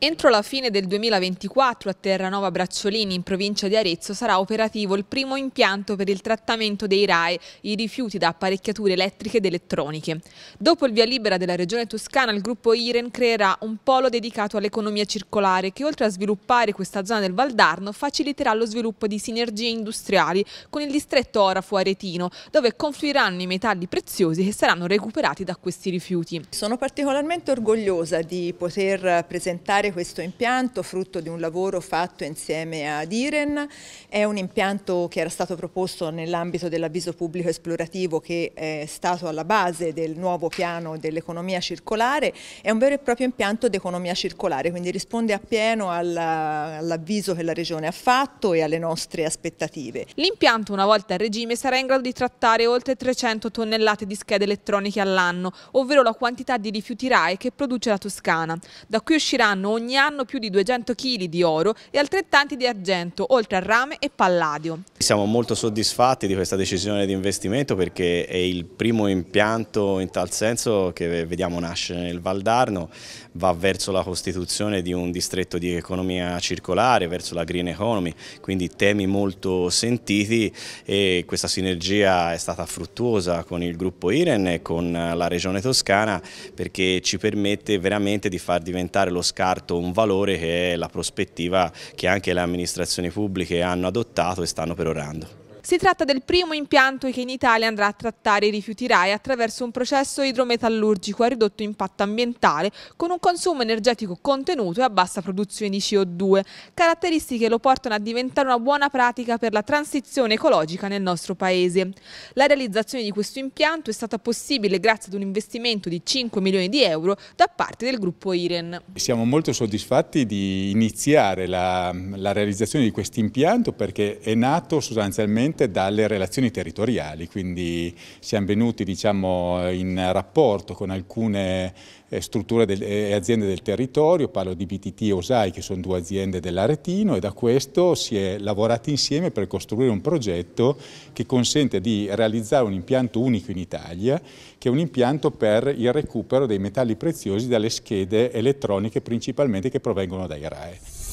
Entro la fine del 2024 a Terranova Bracciolini in provincia di Arezzo sarà operativo il primo impianto per il trattamento dei RAE, i rifiuti da apparecchiature elettriche ed elettroniche. Dopo il via libera della regione toscana il gruppo IREN creerà un polo dedicato all'economia circolare che oltre a sviluppare questa zona del Valdarno faciliterà lo sviluppo di sinergie industriali con il distretto Orafo Aretino dove confluiranno i metalli preziosi che saranno recuperati da questi rifiuti. Sono particolarmente orgogliosa di poter presentare realizzare questo impianto frutto di un lavoro fatto insieme ad IREN. È un impianto che era stato proposto nell'ambito dell'avviso pubblico esplorativo che è stato alla base del nuovo piano dell'economia circolare. È un vero e proprio impianto d'economia circolare, quindi risponde appieno all'avviso che la Regione ha fatto e alle nostre aspettative. L'impianto una volta a regime sarà in grado di trattare oltre 300 tonnellate di schede elettroniche all'anno, ovvero la quantità di rifiuti RAE che produce la Toscana. Da qui usciranno ogni anno più di 200 kg di oro e altrettanti di argento, oltre a rame e palladio. Siamo molto soddisfatti di questa decisione di investimento perché è il primo impianto in tal senso che vediamo nascere nel Valdarno, va verso la costituzione di un distretto di economia circolare, verso la green economy, quindi temi molto sentiti e questa sinergia è stata fruttuosa con il gruppo IREN e con la regione toscana perché ci permette veramente di far diventare lo scarto fatto un valore che è la prospettiva che anche le amministrazioni pubbliche hanno adottato e stanno perorando. Si tratta del primo impianto che in Italia andrà a trattare i rifiuti RAI attraverso un processo idrometallurgico a ridotto impatto ambientale con un consumo energetico contenuto e a bassa produzione di CO2, caratteristiche che lo portano a diventare una buona pratica per la transizione ecologica nel nostro paese. La realizzazione di questo impianto è stata possibile grazie ad un investimento di 5 milioni di euro da parte del gruppo IREN. Siamo molto soddisfatti di iniziare la, la realizzazione di questo impianto perché è nato sostanzialmente direttamente dalle relazioni territoriali, quindi siamo venuti diciamo, in rapporto con alcune eh, strutture eh, e aziende del territorio, parlo di BTT e Osai che sono due aziende dell'Aretino e da questo si è lavorati insieme per costruire un progetto che consente di realizzare un impianto unico in Italia che è un impianto per il recupero dei metalli preziosi dalle schede elettroniche principalmente che provengono dai RAE.